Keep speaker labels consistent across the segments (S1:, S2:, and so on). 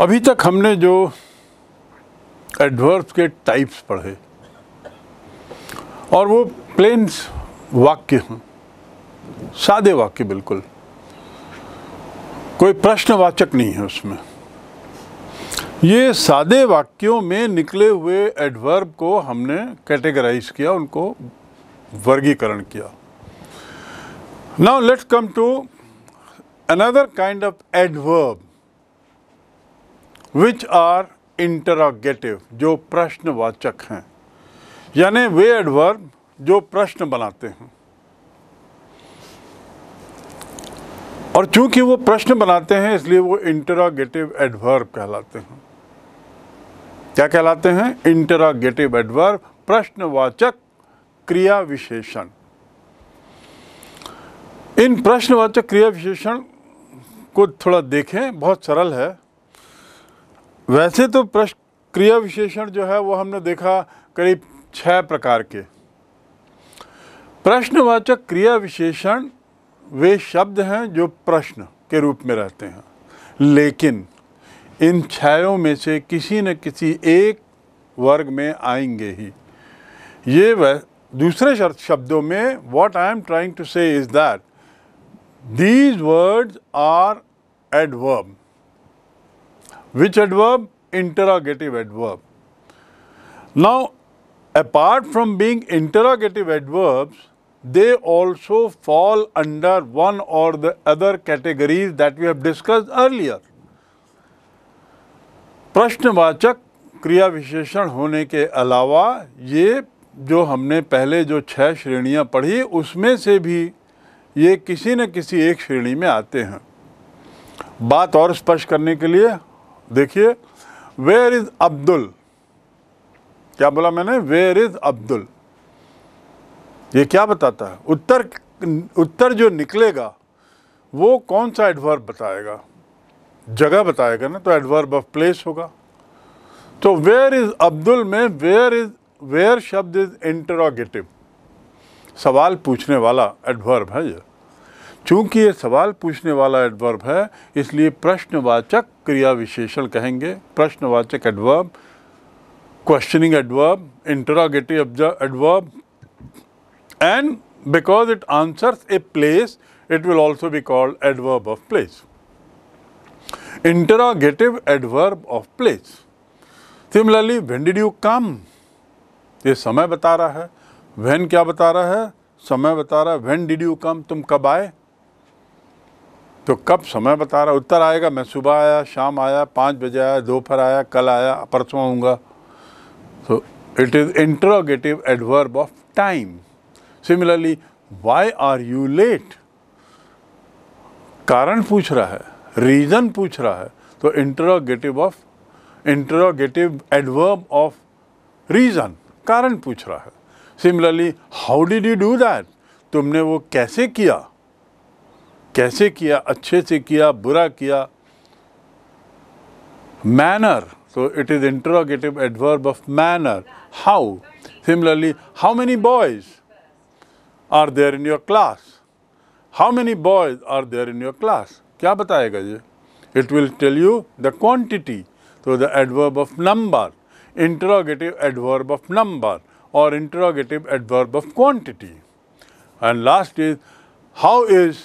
S1: अभी तक हमने जो एडवर्ब्स के टाइप्स पढ़े और वो प्लेन्स वाक्य हैं सादे वाक्य बिल्कुल कोई प्रश्नवाचक नहीं है उसमें ये सादे वाक्यों में निकले हुए एडवर्ब को हमने कैटेगराइज किया उनको वर्गीकरण किया now let's come to another kind of adverb which are interrogative जो प्रश्नवाचक हैं यानी वे एडवर्ब जो प्रश्न बनाते हैं और चूंकि वो प्रश्न बनाते हैं इसलिए वो इंटरागेटिव एडवर्ब कहलाते हैं क्या कहलाते हैं इंटरागेटिव एडवर्ब प्रश्नवाचक क्रिया विशेषण इन प्रश्नवाचक क्रिया विशेषण को थोड़ा देखें बहुत सरल है वैसे तो प्रश्न क्रिया विशेषण जो है वो हमने देखा करीब छह प्रकार के प्रश्नवाचक क्रिया विशेषण वे शब्द हैं जो प्रश्न के रूप में रहते हैं लेकिन इन छायों में से किसी न किसी एक वर्ग में आएंगे ही ये वह दूसरे शब्दों में what I am trying to say is that these words are adverb Which adverb? Interrogative adverb. Now, apart from being interrogative adverbs, they also fall under one or the other categories that we have discussed earlier. prashnavachak kriya visheshan hone ke alawa ye जो हमने पहले जो छह श्रेणियां पढ़ी उसमें से भी ये किसी न किसी एक श्रेणी में आते हैं बात और स्पष्ट करने के लिए देखिए वेयर इज़ अब्दुल क्या बोला मैंने वेयर इज़ अब्दुल ये क्या बताता है उत्तर उत्तर जो निकलेगा वो कौन सा एडवर्ब बताएगा जगह बताएगा ना तो एडवर्ब ऑफ प्लेस होगा तो वेयर इज़ अब्दुल में वेयर इज़ वेयर शब्द इज़ इंटरोगेटिव सवाल पूछने वाला एडवर्ब है ये चूंकि ये सवाल पूछने वाला एडवर्ब है इसलिए प्रश्नवाचक क्रिया विशेषण कहेंगे प्रश्नवाचक adverb questioning adverb interrogative adverb and because it answer a place it will also be called adverb of place interrogative adverb of place similarly when did you come ये समय बता रहा है वेन क्या बता रहा है समय बता रहा है व्हेन डिड यू कम तुम कब आए तो कब समय बता रहा उत्तर आएगा मैं सुबह आया शाम आया पाँच बजे आया दोपहर आया कल आया परसों आऊँगा तो it is interrogative adverb of time similarly why are you late कारण पूछ रहा है रीज़न पूछ रहा है तो interrogative of interrogative adverb of reason कारण पूछ रहा है similarly how did you do that तुमने वो कैसे किया कैसे किया अच्छे से किया बुरा किया manner so it is interrogative adverb of manner how similarly how many boys are there in your class how many boys are there in your class kya batayega ye it will tell you the quantity so the adverb of number interrogative adverb of number or interrogative adverb of quantity and last is how is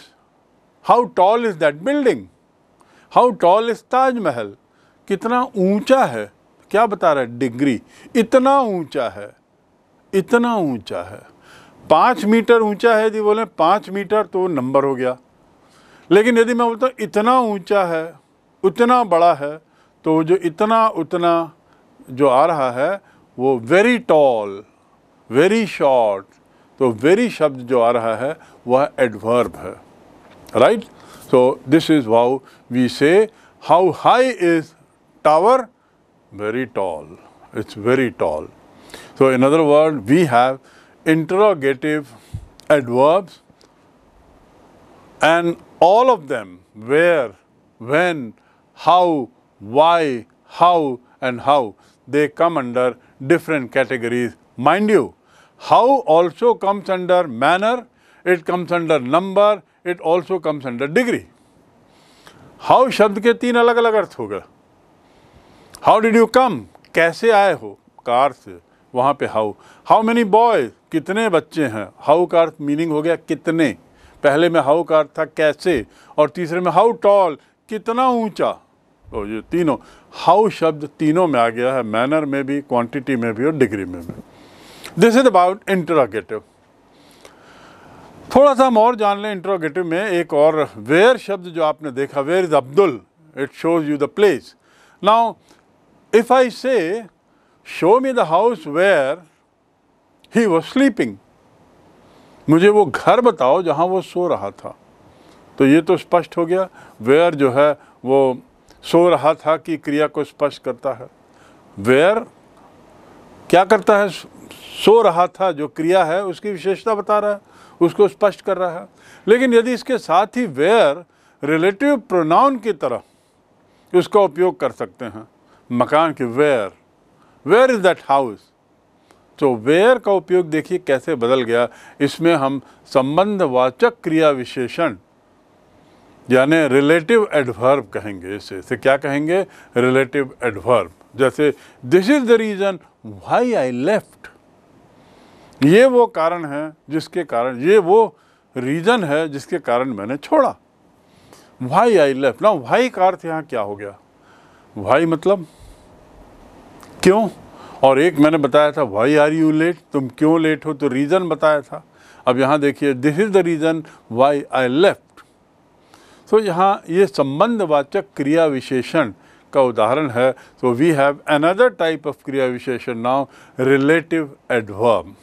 S1: how tall is that building how tall is Taj Mahal कितना ऊंचा है क्या बता रहा है degree इतना ऊंचा है इतना ऊंचा है पाँच मीटर ऊंचा है यदि बोले पाँच मीटर तो नंबर हो गया लेकिन यदि मैं बोलता हूँ इतना ऊंचा है उतना बड़ा है तो जो इतना उतना जो आ रहा है वो वेरी टॉल वेरी शॉर्ट तो वेरी शब्द जो आ रहा है वह एडवर्ब है right? So this is how we say how high is tower? Very tall. It's very tall. So in other words, we have interrogative adverbs and all of them where, when, how, why, how and how they come under different categories. Mind you, how also comes under manner it comes under number it also comes under degree how शब्द के तीन अलग अलग अर्थ हो गए how did you कम कैसे आए हो कार से वहाँ पे हाउ हाउ मैनी बॉय कितने बच्चे हैं हाउ का अर्थ मीनिंग हो गया कितने पहले में हाउ का अर्थ था कैसे और तीसरे में हाउ टॉल कितना ऊंचा तो ये तीनों हाउ शब्द तीनों में आ गया है मैनर में भी क्वांटिटी में भी और डिग्री में भी दिस इज अबाउट इंटरोगेटिव थोड़ा सा हम और जान लें इंट्रोगेटिव में एक और वेयर शब्द जो आपने देखा where is Abdul it shows you the place now if I say show me the house where he was sleeping मुझे वो घर बताओ जहाँ वो सो रहा था तो ये तो स्पष्ट हो गया वेयर जो है वो सो रहा था कि क्रिया को स्पष्ट करता है वेयर क्या करता है सो रहा था जो क्रिया है उसकी विशेषता बता रहा है उसको स्पष्ट कर रहा है लेकिन यदि इसके साथ ही वेयर रिलेटिव प्रोनाउन की तरह उसका उपयोग कर सकते हैं मकान के where where is that house तो वेयर का उपयोग देखिए कैसे बदल गया इसमें हम संबंधवाचक क्रिया विशेषण यानी रिलेटिव एडवर्ब कहेंगे इसे इसे क्या कहेंगे रिलेटिव एडवर्ब जैसे this is the reason why I left ये वो कारण है जिसके कारण ये वो रीज़न है जिसके कारण मैंने छोड़ा वाई आई लेफ्ट ना वाई का अर्थ यहाँ क्या हो गया वाई मतलब क्यों और एक मैंने बताया था वाई आर यू लेट तुम क्यों लेट हो तो रीज़न बताया था अब यहाँ देखिए this is the reason why I left तो यहाँ ये संबंधवाचक क्रिया विशेषण का उदाहरण है तो we have another type of क्रिया विशेषण now relative adverb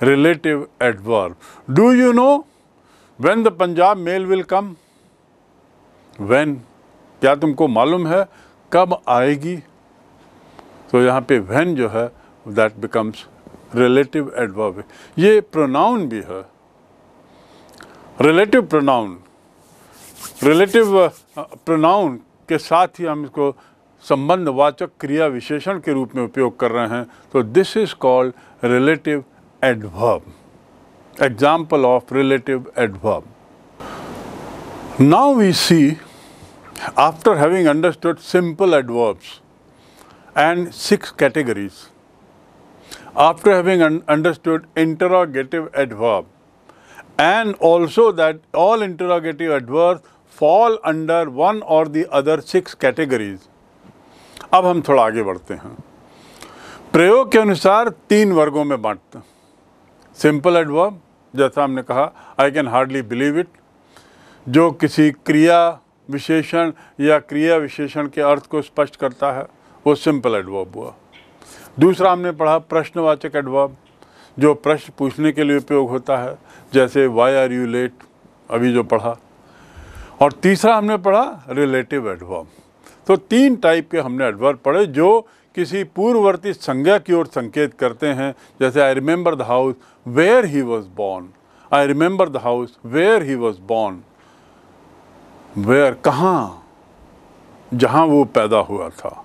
S1: relative adverb. Do you know when the Punjab mail will come? When? क्या तुमको मालूम है कब आएगी तो यहाँ पे when जो है that becomes relative adverb. ये pronoun भी है relative pronoun. relative pronoun के साथ ही हम इसको संबंधवाचक क्रिया विशेषण के रूप में उपयोग कर रहे हैं तो this is called relative adverb. Example of relative adverb. Now we see, after having understood simple adverbs and six categories, after having un understood interrogative adverb, and also that all interrogative adverbs fall under one or the other six categories. अब हम थोड़ा आगे बढ़ते हैं प्रयोग के अनुसार तीन वर्गों में बांटते हैं सिंपल एडवर्ब जैसा हमने कहा I can hardly believe it जो किसी क्रिया विशेषण या क्रिया विशेषण के अर्थ को स्पष्ट करता है वो सिंपल एडवर्ब हुआ दूसरा हमने पढ़ा प्रश्नवाचक एडवर्ब जो प्रश्न पूछने के लिए उपयोग होता है जैसे वाई आर यू लेट अभी जो पढ़ा और तीसरा हमने पढ़ा रिलेटिव एडवर्ब तो तीन टाइप के हमने एडवर्ब पढ़े जो किसी पूर्ववर्ती संज्ञा की ओर संकेत करते हैं जैसे I remember the house where he was born I remember the house where he was born where कहाँ जहाँ वो पैदा हुआ था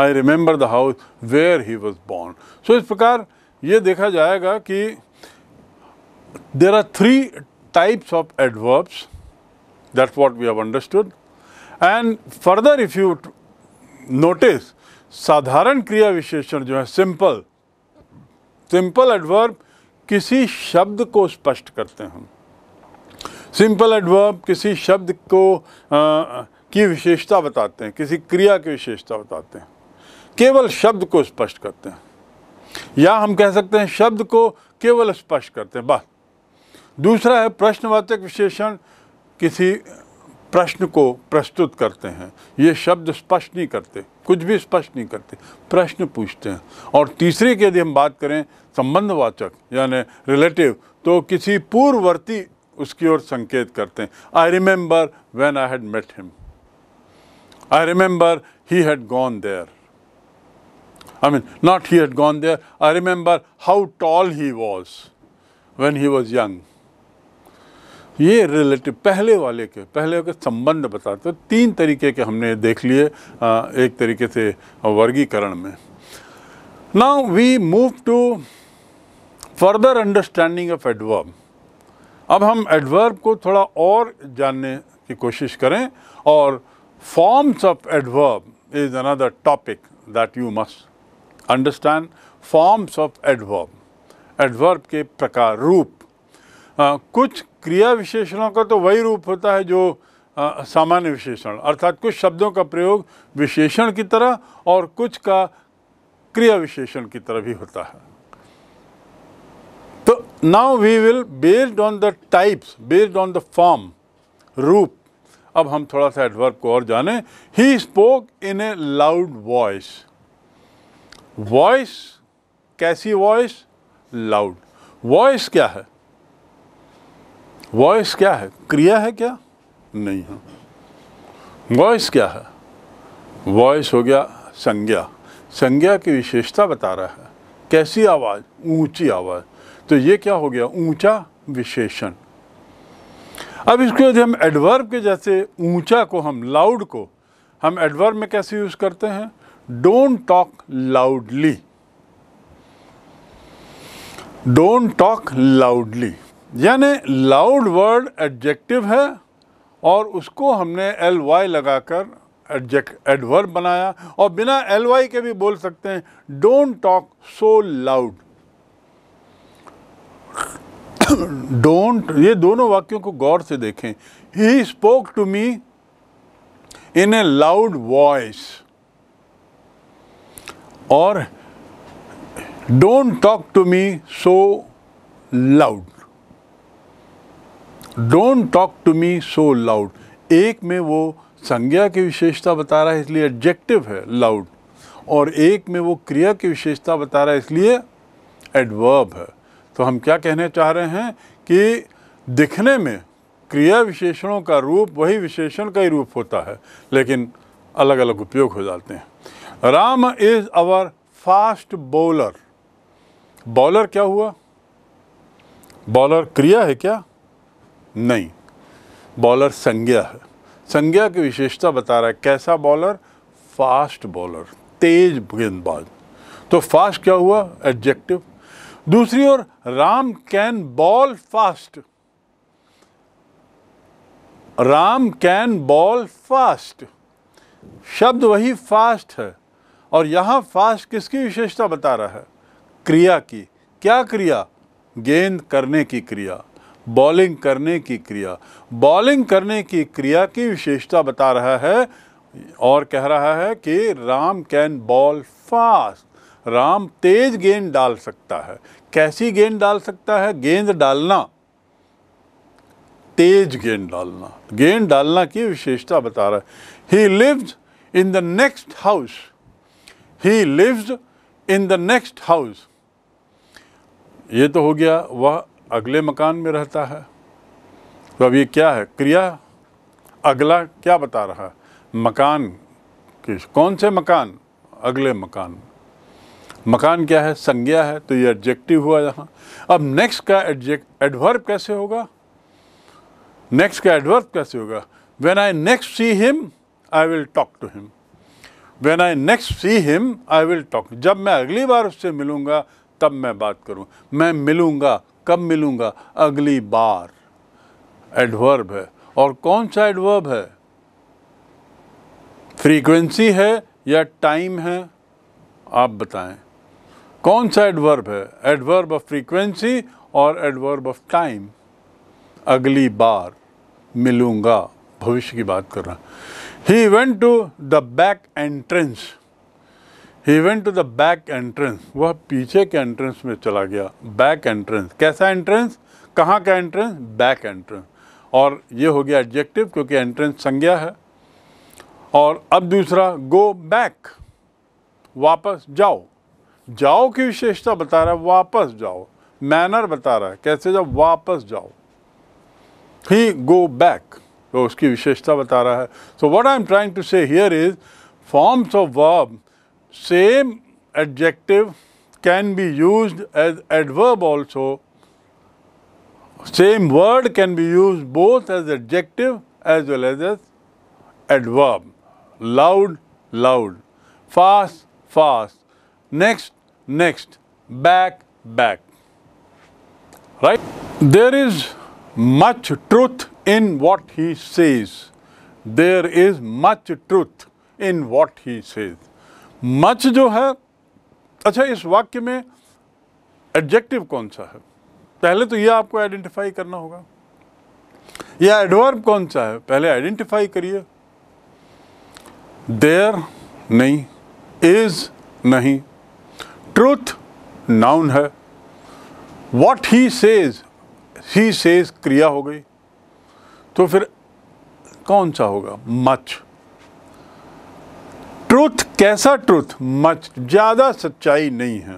S1: I remember the house where he was born so इस प्रकार ये देखा जाएगा कि there are three types of adverbs that's what we have understood and further if you notice साधारण क्रिया विशेषण जो है सिंपल सिंपल एडवर्ब किसी शब्द को स्पष्ट करते हैं सिंपल एडवर्ब किसी शब्द को आ, की विशेषता बताते हैं किसी क्रिया की विशेषता बताते हैं केवल शब्द को स्पष्ट करते हैं या हम कह सकते हैं शब्द को केवल स्पष्ट करते हैं बस दूसरा है प्रश्नवाचक विशेषण किसी प्रश्न को प्रस्तुत करते हैं ये शब्द स्पष्ट नहीं करते कुछ भी स्पष्ट नहीं करते प्रश्न पूछते हैं और तीसरे की यदि हम बात करें संबंधवाचक यानी रिलेटिव तो किसी पूर्ववर्ती उसकी ओर संकेत करते हैं I remember when I had met him I remember he had gone there I mean not he had gone there I remember how tall he was when he was young ये relative पहले वाले के पहले के संबंध बताते हैं तीन तरीके के हमने देख लिए एक तरीके से वर्गीकरण में now we move to further understanding of adverb अब हम एडवर्ब को थोड़ा और जानने की कोशिश करें और forms of adverb is another topic that you must understand forms of adverb adverb के प्रकार रूप आ, कुछ क्रिया विशेषणों का तो वही रूप होता है जो सामान्य विशेषण अर्थात कुछ शब्दों का प्रयोग विशेषण की तरह और कुछ का क्रिया विशेषण की तरह भी होता है तो now we will based on the types based on the form रूप अब हम थोड़ा सा एडवर्ब को और जाने he spoke in a loud voice voice कैसी वॉइस लाउड वॉइस क्या है वॉइस क्या है क्रिया है क्या नहीं है हाँ। वॉइस क्या है वॉइस हो गया संज्ञा संज्ञा की विशेषता बता रहा है कैसी आवाज़ ऊंची आवाज़ तो ये क्या हो गया ऊंचा विशेषण अब इसके यदि हम एडवर्ब के जैसे ऊंचा को हम लाउड को हम एडवर्ब में कैसे यूज़ करते हैं don't talk loudly don't talk loudly यानी लाउड वर्ड एडजेक्टिव है और उसको हमने एल वाई लगा कर एडजेक्ट एडवर्ब बनाया और बिना एल वाई के भी बोल सकते हैं don't talk so loud don't ये दोनों वाक्यों को गौर से देखें he spoke to me in a loud voice और don't talk to me so loud don't talk to me so loud एक में वो संज्ञा की विशेषता बता रहा है इसलिए एडजेक्टिव है लाउड और एक में वो क्रिया की विशेषता बता रहा है इसलिए एडवर्ब है तो हम क्या कहने चाह रहे हैं कि दिखने में क्रिया विशेषणों का रूप वही विशेषण का ही रूप होता है लेकिन अलग अलग उपयोग हो जाते हैं Ram is our fast bowler bowler क्या हुआ बॉलर क्रिया है क्या नहीं बॉलर संज्ञा है संज्ञा की विशेषता बता रहा है कैसा बॉलर फास्ट बॉलर तेज गेंदबाज तो फास्ट क्या हुआ एडजेक्टिव दूसरी ओर Ram can bowl fast Ram can bowl fast शब्द वही फास्ट है और यहां फास्ट किसकी विशेषता बता रहा है क्रिया की क्या क्रिया गेंद करने की क्रिया बॉलिंग करने की क्रिया बॉलिंग करने की क्रिया की विशेषता बता रहा है और कह रहा है कि Ram can bowl fast Ram तेज गेंद डाल सकता है कैसी गेंद डाल सकता है गेंद डालना तेज गेंद डालना गेंद डालना की विशेषता बता रहा है he lives in the next house he lives in the next house ये तो हो गया वह अगले मकान में रहता है तो अब ये क्या है क्रिया अगला क्या बता रहा है मकान किस कौन से मकान अगले मकान मकान क्या है संज्ञा है तो ये एडजेक्टिव हुआ यहाँ अब नेक्स्ट का एडजेक्ट एडवर्ब कैसे होगा नेक्स्ट का एडवर्ब कैसे होगा when I next see him I will talk to him when I next see him I will talk जब मैं अगली बार उससे मिलूंगा तब मैं बात करूँ मैं मिलूंगा कब मिलूंगा अगली बार एडवर्ब है और कौन सा एडवर्ब है फ्रीक्वेंसी है या टाइम है आप बताएं कौन सा एडवर्ब है एडवर्ब ऑफ फ्रीक्वेंसी और एडवर्ब ऑफ टाइम अगली बार मिलूंगा भविष्य की बात कर रहा he went to the back entrance he went to the back entrance वह पीछे के एंट्रेंस में चला गया बैक एंट्रेंस कैसा एंट्रेंस कहाँ का एंट्रेंस बैक एंट्रेंस और ये हो गया एडजेक्टिव क्योंकि एंट्रेंस संज्ञा है और अब दूसरा गो बैक वापस जाओ जाओ की विशेषता बता रहा है वापस जाओ मैनर बता रहा है कैसे जाओ वापस जाओ ही गो बैक तो उसकी विशेषता बता रहा है so what I am trying to say here is forms of verb same adjective can be used as adverb also. Same word can be used both as adjective as well as as adverb. Loud, loud. Fast, fast. Next, next. Back, back. Right? There is much truth in what he says. There is much truth in what he says. Much जो है अच्छा इस वाक्य में adjective कौन सा है पहले तो ये आपको आइडेंटिफाई करना होगा या एडवर्ब कौन सा है पहले आइडेंटिफाई करिए देर नहीं इज नहीं ट्रूथ नाउन है what he says he says क्रिया हो गई तो फिर कौन सा होगा मच ट्रुथ कैसा ट्रुथ मच ज़्यादा सच्चाई नहीं है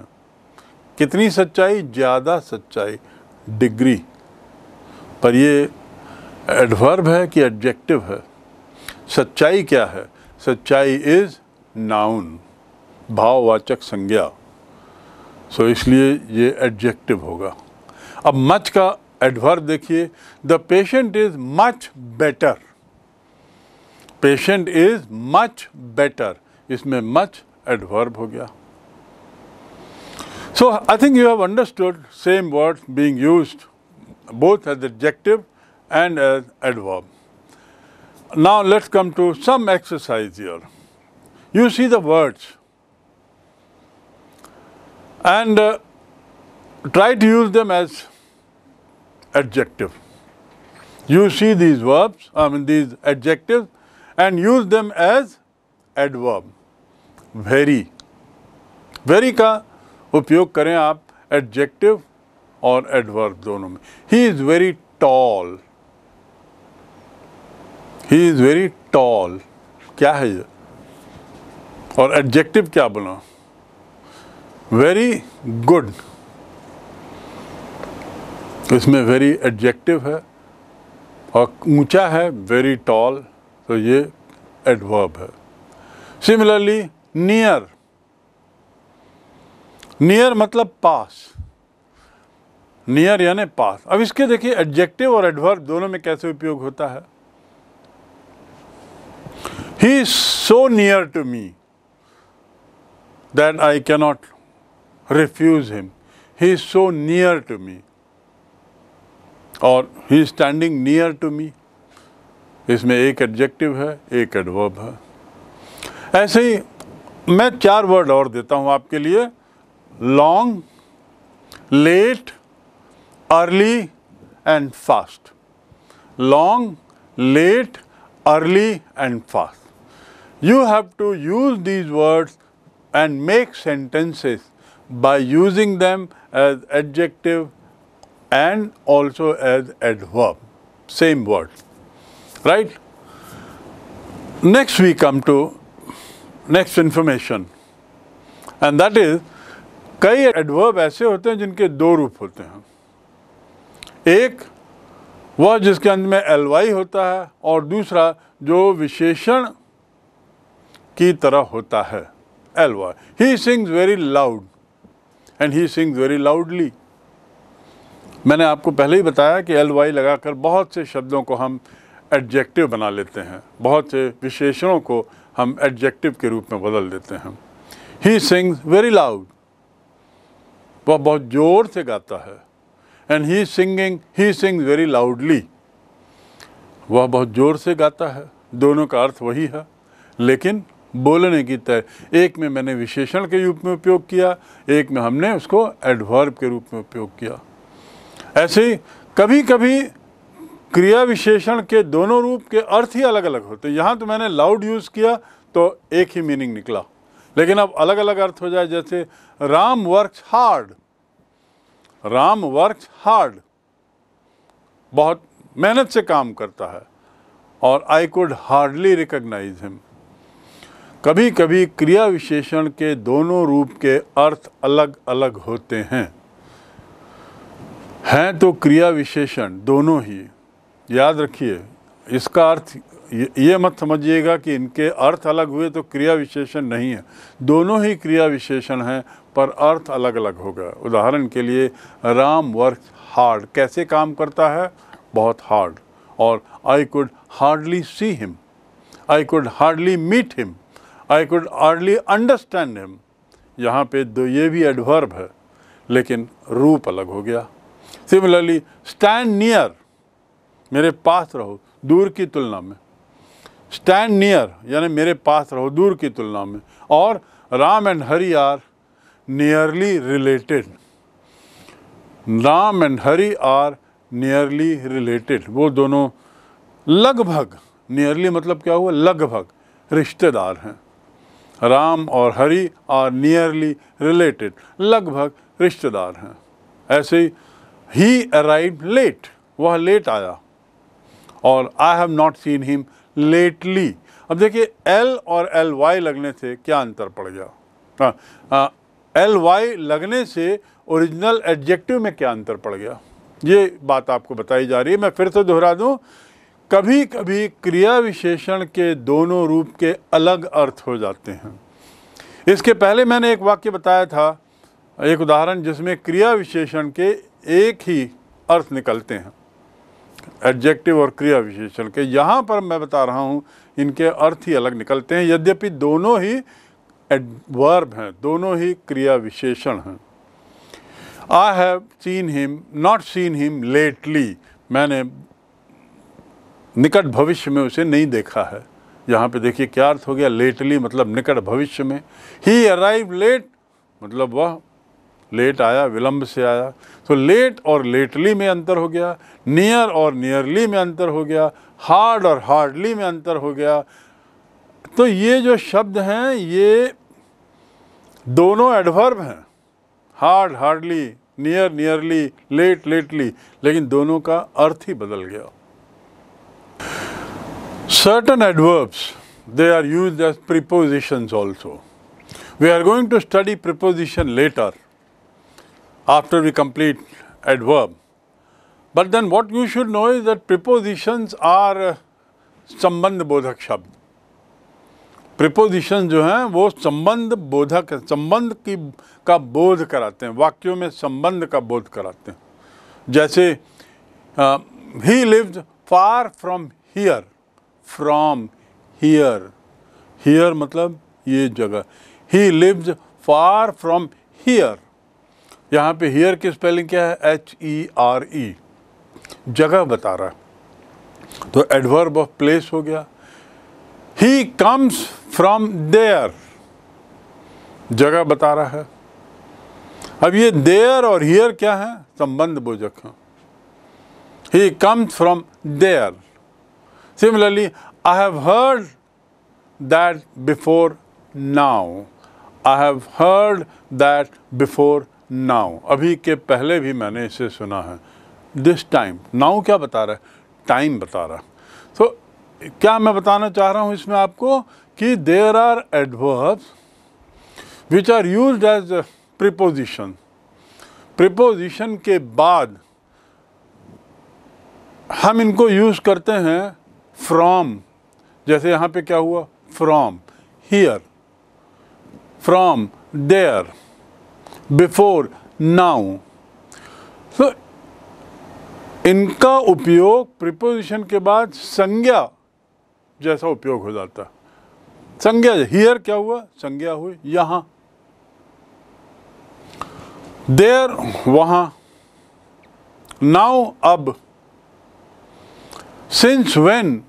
S1: कितनी सच्चाई ज़्यादा सच्चाई डिग्री पर ये एडवर्ब है कि एडजेक्टिव है सच्चाई क्या है सच्चाई इज़ नाउन भाववाचक संज्ञा सो so, इसलिए ये एडजेक्टिव होगा अब मच का एडवर्ब देखिए the patient is much better patient is much better इसमें much adverb हो गया So I think you have understood same words being used both as adjective and as adverb. Now let's come to some exercise here. You see the words and uh, try to use them as adjective. You see these verbs, I mean these adjectives and use them as adverb. Very very का उपयोग करें आप adjective और adverb दोनों में ही is very tall he is very tall क्या है ये और एडजेक्टिव क्या बोला वेरी गुड इसमें वेरी एडजेक्टिव है और ऊंचा है वेरी टॉल तो ये एडवर्ब है सिमिलरली नियर नियर मतलब पास नियर यानी पास अब इसके देखिए एडजेक्टिव और एडवर्ब दोनों में कैसे उपयोग होता है he so near to me that I cannot refuse him he is so near to me और he is standing near to me इसमें एक एडजेक्टिव है एक एडवर्ब है ऐसे ही मैं चार वर्ड और देता हूँ आपके लिए long late early and fast long late early and fast you have to use these words and make sentences by using them as adjective and also as adverb. Same word. Right? Next we come to next information and that is कई adverb ऐसे होते हैं जिनके दो रूप होते हैं एक वह जिसके अंत में एल वाई होता है और दूसरा जो विशेषण की तरह होता है L Y he sings very loud and he sings very loudly मैंने आपको पहले ही बताया कि एल वाई लगाकर बहुत से शब्दों को हम एडजेक्टिव बना लेते हैं बहुत से विशेषणों को हम एडजेक्टिव के रूप में बदल देते हैं ही सिंग्स वेरी लाउड वह बहुत ज़ोर से गाता है and he singing he sings very loudly वह बहुत ज़ोर से गाता है दोनों का अर्थ वही है लेकिन बोलने की तय एक में मैंने विशेषण के रूप में उपयोग किया एक में हमने उसको एडवर्ब के रूप में उपयोग किया ऐसे कभी कभी क्रिया विशेषण के दोनों रूप के अर्थ ही अलग अलग होते यहाँ तो मैंने लाउड यूज़ किया तो एक ही मीनिंग निकला लेकिन अब अलग अलग अर्थ हो जाए जैसे Ram work hard Ram work hard बहुत मेहनत से काम करता है और I could hardly recognise him कभी कभी क्रिया विशेषण के दोनों रूप के अर्थ अलग अलग होते हैं हैं तो क्रिया विशेषण दोनों ही याद रखिए इसका अर्थ ये मत समझिएगा कि इनके अर्थ अलग हुए तो क्रिया विशेषण नहीं है दोनों ही क्रिया विशेषण हैं पर अर्थ अलग अलग होगा उदाहरण के लिए राम वर्क हार्ड कैसे काम करता है बहुत हार्ड और I could hardly see him I could hardly meet him I could hardly understand him यहाँ पे दो ये भी एडवर्ब है लेकिन रूप अलग हो गया सिमिलरली स्टैंड नियर मेरे पास रहो दूर की तुलना में स्टैंड नियर यानी मेरे पास रहो दूर की तुलना में और Ram and Hari are nearly related Ram and Hari are nearly related वो दोनों लगभग नियरली मतलब क्या हुआ लगभग रिश्तेदार हैं राम और हरि आर नियरली रिलेटेड लगभग रिश्तेदार हैं ऐसे ही अराइव लेट वह लेट आया और I have not seen him lately अब देखिए एल और एल वाई लगने से क्या अंतर पड़ गया एल हाँ, वाई हाँ, लगने से ओरिजिनल एडजेक्टिव में क्या अंतर पड़ गया ये बात आपको बताई जा रही है मैं फिर से दोहरा दूँ कभी कभी क्रिया विशेषण के दोनों रूप के अलग अर्थ हो जाते हैं इसके पहले मैंने एक वाक्य बताया था एक उदाहरण जिसमें क्रिया विशेषण के एक ही अर्थ निकलते हैं एडजेक्टिव और क्रिया विशेषण के यहाँ पर मैं बता रहा हूँ इनके अर्थ ही अलग निकलते हैं यद्यपि दोनों ही वर्ब हैं दोनों ही क्रिया विशेषण हैं I have seen him not seen him lately मैंने निकट भविष्य में उसे नहीं देखा है यहाँ पे देखिए क्या अर्थ हो गया लेटली मतलब निकट भविष्य में ही अराइव लेट मतलब वह लेट आया विलंब से आया तो लेट और लेटली में अंतर हो गया नियर और नियरली में अंतर हो गया हार्ड और हार्डली में अंतर हो गया तो ये जो शब्द हैं ये दोनों एडवर्ब हैं hard hardly near nearly late lately लेकिन दोनों का अर्थ ही बदल गया certain adverbs they are use as prepositions also. We are going to study preposition later after we complete adverb. But then what you should know is that prepositions are संबंध बोधक शब्द प्रिपोजिशन जो हैं वो संबंध बोधक संबंध की का बोध कराते हैं वाक्यों में संबंध का बोध कराते हैं जैसे ही lived far from here from here here मतलब ये जगह ही लिव्ड फार फ्रॉम हियर यहाँ पे हेयर की स्पेलिंग क्या है एच ई आर ई जगह बता रहा है तो एडवर्ब ऑफ प्लेस हो गया ही कम्स फ्रॉम देयर जगह बता रहा है अब ये देयर और हेयर क्या है संबंध बोझक है ही comes from there similarly I have heard that before now I have heard that before now अभी के पहले भी मैंने इसे सुना है दिस टाइम नाउ क्या बता रहा है टाइम बता रहा है तो so, क्या मैं बताना चाह रहा हूँ इसमें आपको कि there are adverbs which are use as preposition preposition के बाद हम इनको यूज़ करते हैं फ्रॉम जैसे यहाँ पे क्या हुआ from here from there before now so इनका उपयोग प्रिपोजिशन के बाद संज्ञा जैसा उपयोग हो जाता संज्ञा हियर क्या हुआ संज्ञा हुई यहां देर वहां नाउ अब since when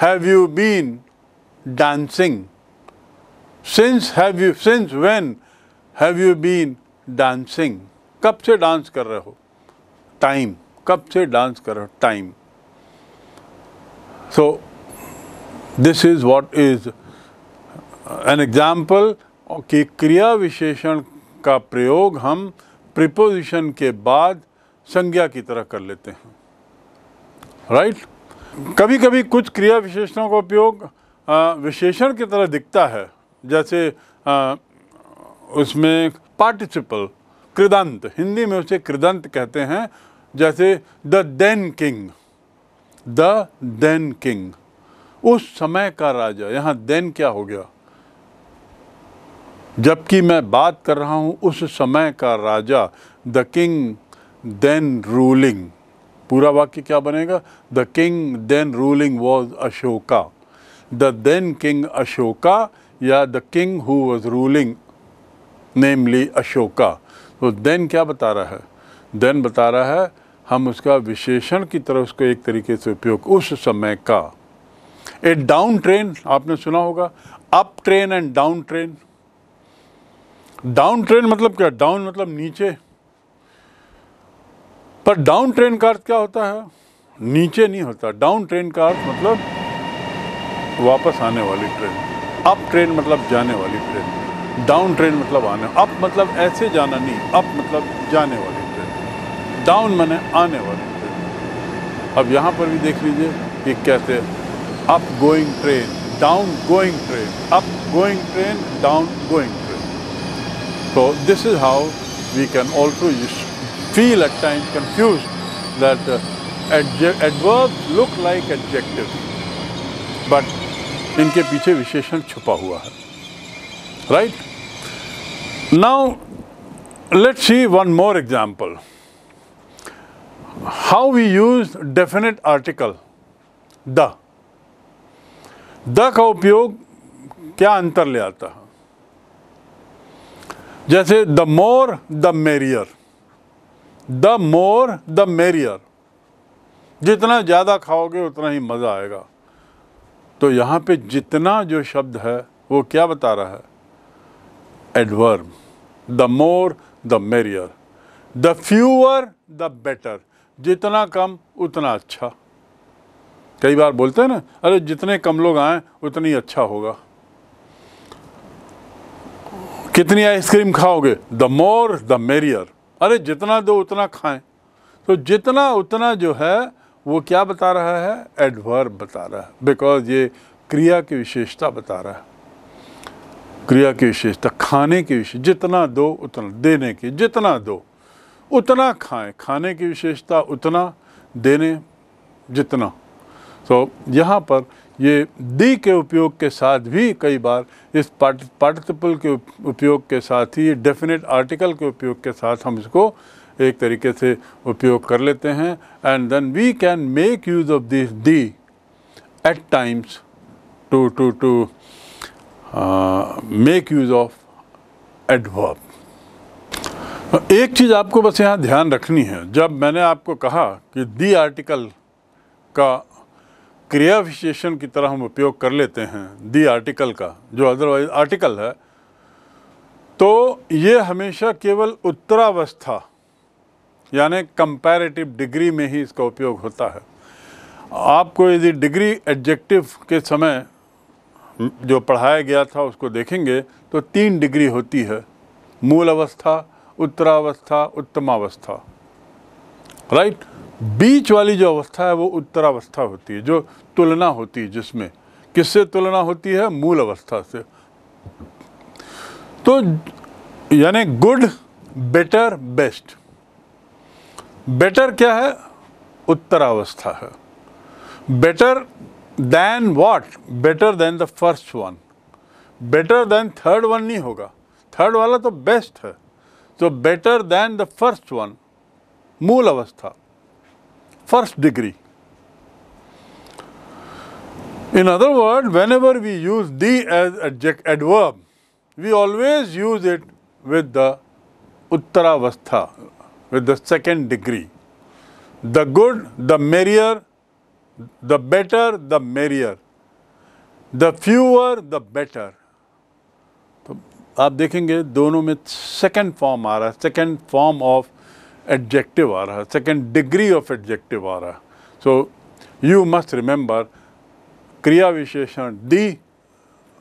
S1: have you been dancing since have you since when have you been dancing कब से डांस कर रहे हो टाइम कब से डांस कर रहे हो time so this is what is an example कि क्रिया विशेषण का प्रयोग हम प्रिपोजिशन के बाद संज्ञा की तरह कर लेते हैं राइट right? कभी कभी कुछ क्रिया विशेषणों का उपयोग uh, विशेषण की तरह दिखता है जैसे आ, uh, उसमें पार्टिसिपल कृदंत हिंदी में उसे कृदंत कहते हैं जैसे the then king the then king उस समय का राजा यहाँ देन क्या हो गया जबकि मैं बात कर रहा हूँ उस समय का राजा द किंग देन रूलिंग पूरा वाक्य क्या बनेगा the king then ruling was Ashoka the then king Ashoka या the king who was ruling namely Ashoka तो देन क्या बता रहा है देन बता रहा है हम उसका विशेषण की तरह उसको एक तरीके से उपयोग उस समय का ए डाउन ट्रेन आपने सुना होगा up train and down train down train मतलब क्या डाउन मतलब नीचे पर डाउन ट्रेन का अर्थ क्या होता है नीचे नहीं होता डाउन ट्रेन का अर्थ मतलब वापस आने वाली ट्रेन अप ट्रेन मतलब जाने वाली ट्रेन डाउन ट्रेन मतलब आने अप मतलब ऐसे जाना नहीं अप मतलब जाने वाली ट्रेन डाउन मैंने आने वाली ट्रेन अब यहाँ पर भी देख लीजिए कि कैसे up going train down going train up going train down going train तो this is how we can also you feel at time confuse uh, adverbs look like adjectives, but इनके पीछे विशेषण छुपा हुआ है right? Now, let's see one more example. How we use definite article, the. The का उपयोग क्या अंतर ले आता है जैसे the more the merrier the more the merrier जितना ज़्यादा खाओगे उतना ही मज़ा आएगा तो यहाँ पे जितना जो शब्द है वो क्या बता रहा है adverb. The more, the merrier. The fewer, the better. जितना कम उतना अच्छा कई बार बोलते हैं ना अरे जितने कम लोग आए उतनी अच्छा होगा कितनी आइसक्रीम खाओगे द मोर द मेरियर अरे जितना दो उतना खाएं तो जितना उतना जो है वो क्या बता रहा है एडवर्ब बता रहा है बिकॉज ये क्रिया की विशेषता बता रहा है क्रिया की विशेषता खाने की विशेष जितना दो उतना देने की जितना दो उतना खाएं खाने की विशेषता उतना देने जितना तो यहाँ पर ये दी के उपयोग के साथ भी कई बार इस पार्टिसिपल के उपयोग के साथ ही डेफिनेट आर्टिकल के उपयोग के साथ हम इसको एक तरीके से उपयोग कर लेते हैं and then we can make use of this the at times to to to make use of adverb एक चीज़ आपको बस यहाँ ध्यान रखनी है जब मैंने आपको कहा कि दी आर्टिकल का क्रिया विशेषण की तरह हम उपयोग कर लेते हैं दी आर्टिकल का जो अदरवाइज आर्टिकल है तो ये हमेशा केवल उत्तरावस्था यानी कंपैरेटिव डिग्री में ही इसका उपयोग होता है आपको यदि डिग्री एडजेक्टिव के समय जो पढ़ाया गया था उसको देखेंगे तो तीन डिग्री होती है मूल अवस्था उत्तरावस्था उत्तमावस्था राइट बीच वाली जो अवस्था है वो उत्तरावस्था होती है जो तुलना होती है जिसमें किससे तुलना होती है मूल अवस्था से तो यानी गुड बेटर बेस्ट बेटर क्या है उत्तरावस्था है better than what better than the first one better than third one नहीं होगा थर्ड वाला तो बेस्ट है तो better than the first one मूल अवस्था first degree in other word whenever we use the as adverb we always use it with the उत्तरावस्था with the second degree the good the merrier the better the merrier the fewer the better तो आप देखेंगे दोनों में second form आ रहा है second form of adjective आ रहा है सेकंड डिग्री ऑफ एडजेक्टिव आ रहा है सो यू मस्ट रिमेंबर क्रिया विशेषण डी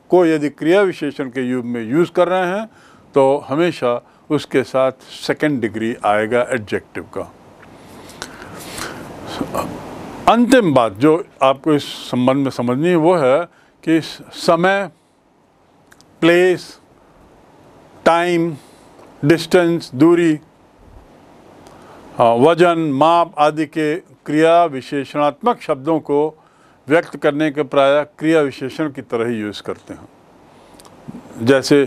S1: को यदि क्रिया विशेषण के युग में यूज़ कर रहे हैं तो हमेशा उसके साथ सेकंड डिग्री आएगा एडजेक्टिव का so, अंतिम बात जो आपको इस संबंध में समझनी है वो है कि समय प्लेस टाइम डिस्टेंस दूरी हाँ, वजन माप आदि के क्रिया विशेषणात्मक शब्दों को व्यक्त करने के प्राय क्रिया विशेषण की तरह ही यूज़ करते हैं जैसे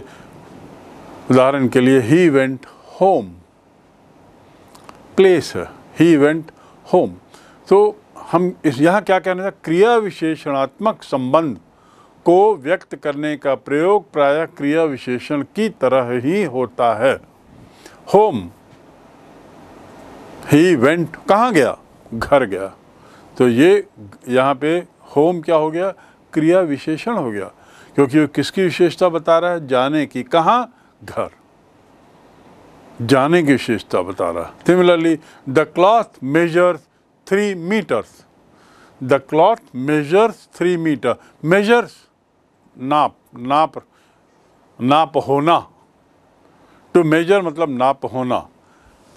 S1: उदाहरण के लिए ही वेंट होम प्लेस है ही वेंट होम तो हम इस यह क्या कहना था क्रिया विशेषणात्मक संबंध को व्यक्त करने का प्रयोग प्राय क्रिया विशेषण की तरह ही होता है होम ही वेंट कहाँ गया घर गया तो ये यहाँ पे होम क्या हो गया क्रिया विशेषण हो गया क्योंकि वो किसकी विशेषता बता रहा है जाने की कहाँ घर जाने की विशेषता बता रहा है similarly the cloth measures three metres The cloth measures 3 meter. Measures, नाप, नाप, नाप होना. To measure मतलब नाप होना.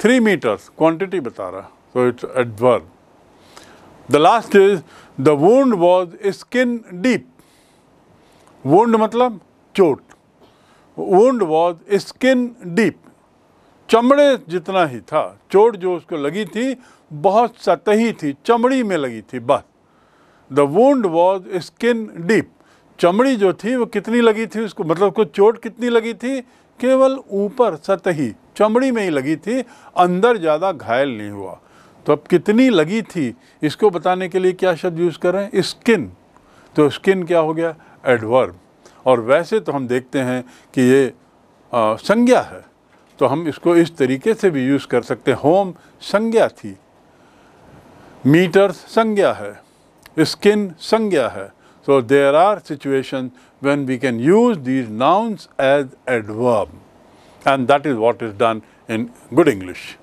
S1: 3 meters, quantity बता रहा. So it's adverb. The last is the wound was skin deep. Wound मतलब चोट. Wound was skin deep. चमड़े जितना ही था चोट जो उसको लगी थी बहुत सतही थी चमड़ी में लगी थी बस द वड वॉज स्किन डीप चमड़ी जो थी वो कितनी लगी थी उसको मतलब को चोट कितनी लगी थी केवल ऊपर सतही चमड़ी में ही लगी थी अंदर ज़्यादा घायल नहीं हुआ तो अब कितनी लगी थी इसको बताने के लिए क्या शब्द यूज़ कर रहे हैं स्किन तो स्किन क्या हो गया एडवर्ब और वैसे तो हम देखते हैं कि ये संज्ञा है तो हम इसको इस तरीके से भी यूज़ कर सकते हैं होम संज्ञा थी मीटर्स संज्ञा है skin sangya hai. So there are situations when we can use these nouns as adverb and that is what is done in good English.